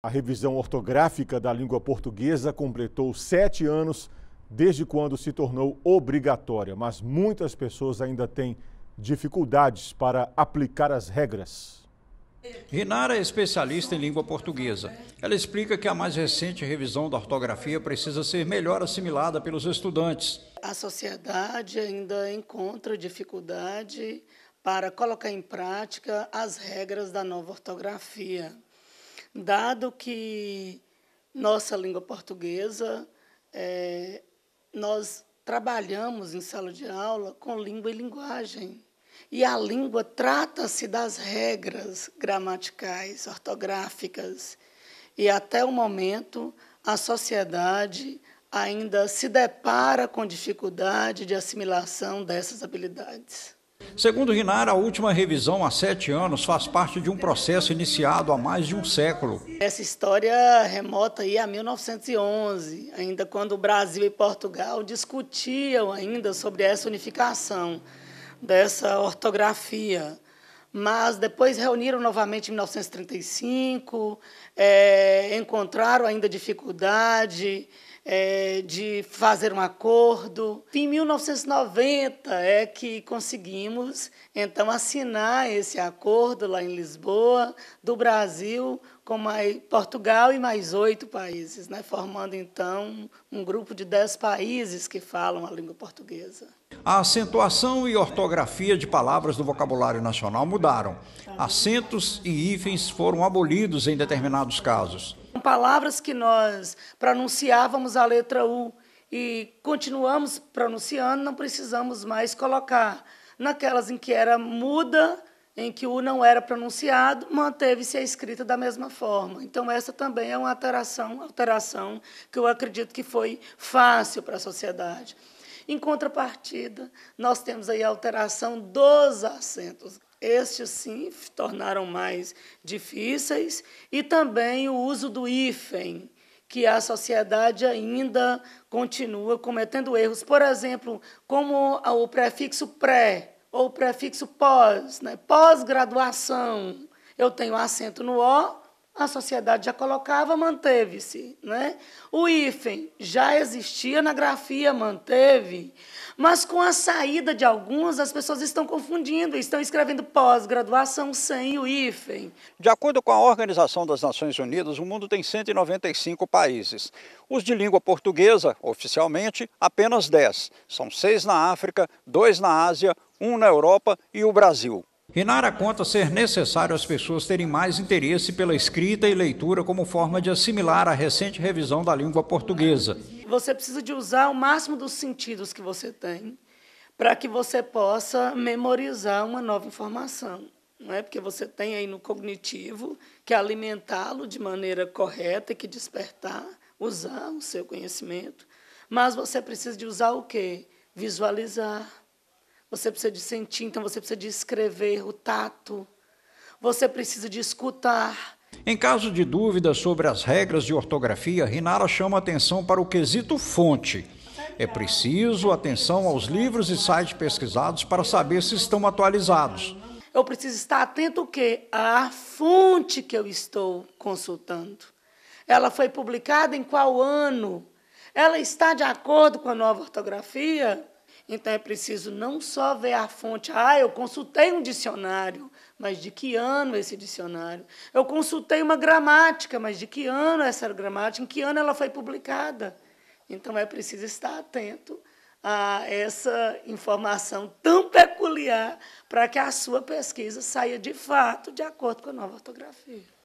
A revisão ortográfica da língua portuguesa completou sete anos desde quando se tornou obrigatória, mas muitas pessoas ainda têm dificuldades para aplicar as regras. Rinara é especialista em língua portuguesa. Ela explica que a mais recente revisão da ortografia precisa ser melhor assimilada pelos estudantes. A sociedade ainda encontra dificuldade para colocar em prática as regras da nova ortografia dado que nossa língua portuguesa, é, nós trabalhamos em sala de aula com língua e linguagem. E a língua trata-se das regras gramaticais, ortográficas. E até o momento, a sociedade ainda se depara com dificuldade de assimilação dessas habilidades. Segundo Rinar, a última revisão há sete anos faz parte de um processo iniciado há mais de um século. Essa história remota aí a 1911, ainda quando o Brasil e Portugal discutiam ainda sobre essa unificação dessa ortografia mas depois reuniram novamente em 1935, é, encontraram ainda dificuldade é, de fazer um acordo. Em 1990 é que conseguimos, então, assinar esse acordo lá em Lisboa, do Brasil com mais, Portugal e mais oito países, né, formando, então, um grupo de dez países que falam a língua portuguesa. A acentuação e ortografia de palavras do vocabulário nacional mudaram. Acentos e hífens foram abolidos em determinados casos. Palavras que nós pronunciávamos a letra U e continuamos pronunciando, não precisamos mais colocar. Naquelas em que era muda, em que o não era pronunciado, manteve-se a escrita da mesma forma. Então, essa também é uma alteração, alteração que eu acredito que foi fácil para a sociedade. Em contrapartida, nós temos aí a alteração dos acentos. Estes, sim, tornaram mais difíceis. E também o uso do hífen, que a sociedade ainda continua cometendo erros. Por exemplo, como o prefixo pré ou o prefixo pós, né? pós-graduação. Eu tenho acento no O, a sociedade já colocava, manteve-se. Né? O hífen já existia na grafia, manteve. Mas com a saída de alguns, as pessoas estão confundindo, estão escrevendo pós-graduação sem o hífen. De acordo com a Organização das Nações Unidas, o mundo tem 195 países. Os de língua portuguesa, oficialmente, apenas 10. São seis na África, dois na Ásia, um na Europa e o Brasil. Rinara conta ser necessário as pessoas terem mais interesse pela escrita e leitura como forma de assimilar a recente revisão da língua portuguesa. Você precisa de usar o máximo dos sentidos que você tem para que você possa memorizar uma nova informação. Não é porque você tem aí no cognitivo que alimentá-lo de maneira correta, e que despertar, usar o seu conhecimento. Mas você precisa de usar o quê? Visualizar, você precisa de sentir, então você precisa de escrever o tato. Você precisa de escutar. Em caso de dúvida sobre as regras de ortografia, Rinara chama atenção para o quesito fonte. É preciso atenção aos livros e sites pesquisados para saber se estão atualizados. Eu preciso estar atento o quê? À fonte que eu estou consultando. Ela foi publicada em qual ano? Ela está de acordo com a nova ortografia? Então é preciso não só ver a fonte, ah, eu consultei um dicionário, mas de que ano esse dicionário? Eu consultei uma gramática, mas de que ano essa gramática? Em que ano ela foi publicada? Então é preciso estar atento a essa informação tão peculiar para que a sua pesquisa saia de fato de acordo com a nova ortografia.